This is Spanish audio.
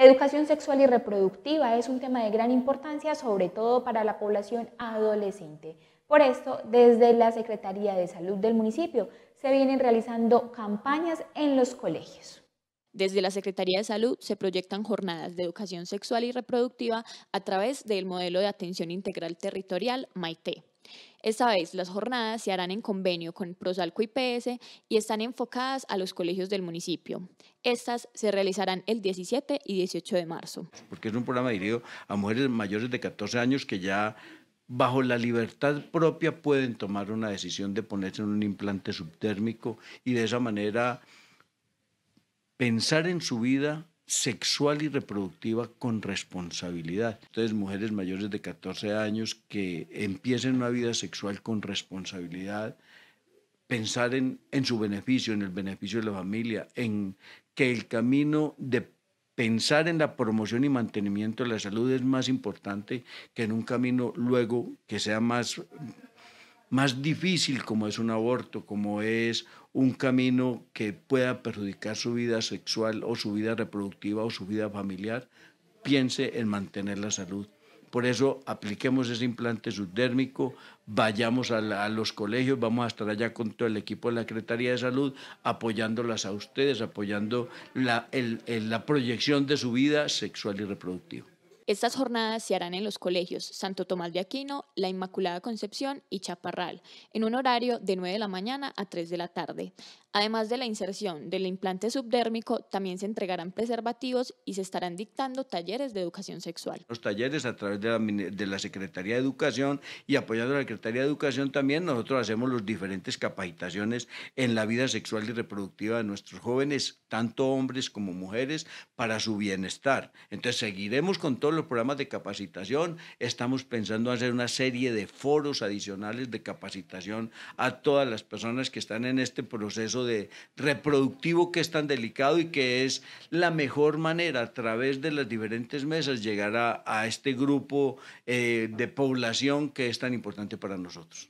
La educación sexual y reproductiva es un tema de gran importancia, sobre todo para la población adolescente. Por esto, desde la Secretaría de Salud del municipio se vienen realizando campañas en los colegios. Desde la Secretaría de Salud se proyectan jornadas de educación sexual y reproductiva a través del modelo de atención integral territorial MAITE. Esta vez las jornadas se harán en convenio con Prosalco y PS y están enfocadas a los colegios del municipio. Estas se realizarán el 17 y 18 de marzo. Porque es un programa dirigido a mujeres mayores de 14 años que ya bajo la libertad propia pueden tomar una decisión de ponerse en un implante subtérmico y de esa manera pensar en su vida sexual y reproductiva con responsabilidad. Entonces, mujeres mayores de 14 años que empiecen una vida sexual con responsabilidad, pensar en, en su beneficio, en el beneficio de la familia, en que el camino de pensar en la promoción y mantenimiento de la salud es más importante que en un camino luego que sea más más difícil como es un aborto, como es un camino que pueda perjudicar su vida sexual o su vida reproductiva o su vida familiar, piense en mantener la salud. Por eso apliquemos ese implante subdérmico, vayamos a, los colegios, vamos a estar allá con todo el equipo de la Secretaría de Salud apoyándolas a ustedes, apoyando la proyección de su vida sexual y reproductiva. Estas jornadas se harán en los colegios Santo Tomás de Aquino, La Inmaculada Concepción y Chaparral, en un horario de 9 de la mañana a 3 de la tarde. Además de la inserción del implante subdérmico, también se entregarán preservativos y se estarán dictando talleres de educación sexual. Los talleres a través de la, Secretaría de Educación y apoyando a la Secretaría de Educación también nosotros hacemos las diferentes capacitaciones en la vida sexual y reproductiva de nuestros jóvenes, tanto hombres como mujeres, para su bienestar. Entonces seguiremos con todos programas de capacitación, estamos pensando hacer una serie de foros adicionales de capacitación a todas las personas que están en este proceso de reproductivo que es tan delicado y que es la mejor manera a través de las diferentes mesas llegar a, este grupo eh, de población que es tan importante para nosotros.